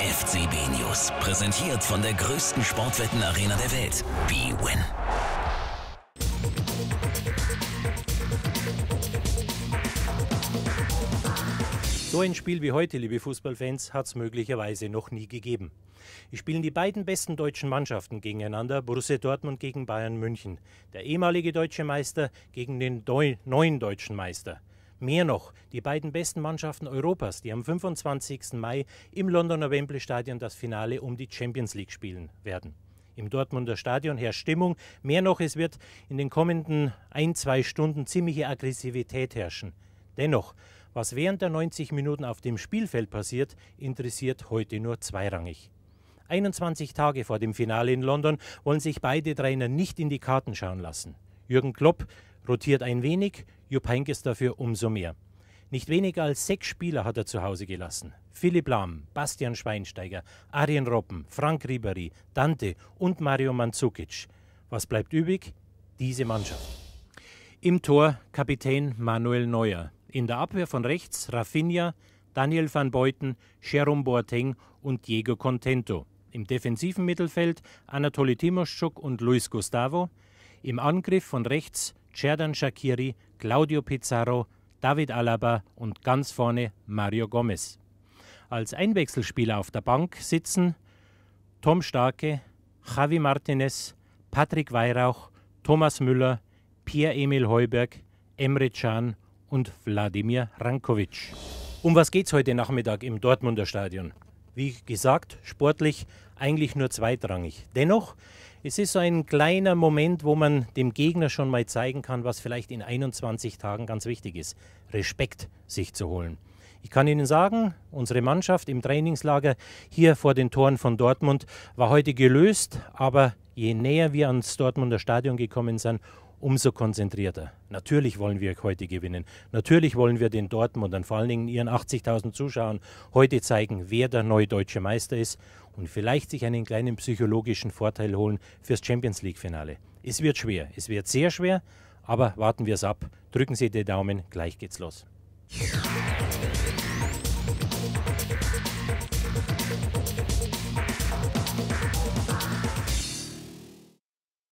FCB News. Präsentiert von der größten Sportwettenarena der Welt. BWin. So ein Spiel wie heute, liebe Fußballfans, hat es möglicherweise noch nie gegeben. Es spielen die beiden besten deutschen Mannschaften gegeneinander, Borussia Dortmund gegen Bayern München. Der ehemalige deutsche Meister gegen den neuen deutschen Meister. Mehr noch, die beiden besten Mannschaften Europas, die am 25. Mai im Londoner Wembley Stadion das Finale um die Champions League spielen werden. Im Dortmunder Stadion herrscht Stimmung. Mehr noch, es wird in den kommenden ein, zwei Stunden ziemliche Aggressivität herrschen. Dennoch, was während der 90 Minuten auf dem Spielfeld passiert, interessiert heute nur zweirangig. 21 Tage vor dem Finale in London wollen sich beide Trainer nicht in die Karten schauen lassen. Jürgen Klopp rotiert ein wenig, Jupp Heynckes dafür umso mehr. Nicht weniger als sechs Spieler hat er zu Hause gelassen. Philipp Lahm, Bastian Schweinsteiger, Arjen Robben, Frank Ribery, Dante und Mario Mandzukic. Was bleibt übrig? Diese Mannschaft. Im Tor Kapitän Manuel Neuer. In der Abwehr von rechts Rafinha, Daniel van Beuten, Jerome Boateng und Diego Contento. Im defensiven Mittelfeld Anatoli Timoschuk und Luis Gustavo. Im Angriff von rechts Cerdan Shakiri, Claudio Pizarro, David Alaba und ganz vorne Mario Gomez. Als Einwechselspieler auf der Bank sitzen Tom Starke, Javi Martinez, Patrick Weihrauch, Thomas Müller, Pierre-Emil Heuberg, Emre Can und Wladimir Rankovic. Um was geht's heute Nachmittag im Dortmunder Stadion? wie gesagt, sportlich eigentlich nur zweitrangig. Dennoch, es ist so ein kleiner Moment, wo man dem Gegner schon mal zeigen kann, was vielleicht in 21 Tagen ganz wichtig ist, Respekt sich zu holen. Ich kann Ihnen sagen, unsere Mannschaft im Trainingslager hier vor den Toren von Dortmund war heute gelöst, aber je näher wir ans Dortmunder Stadion gekommen sind, umso konzentrierter. Natürlich wollen wir heute gewinnen. Natürlich wollen wir den Dortmundern, vor allen Dingen ihren 80.000 Zuschauern, heute zeigen, wer der neue deutsche Meister ist und vielleicht sich einen kleinen psychologischen Vorteil holen fürs Champions League-Finale. Es wird schwer, es wird sehr schwer, aber warten wir es ab. Drücken Sie die Daumen, gleich geht's los.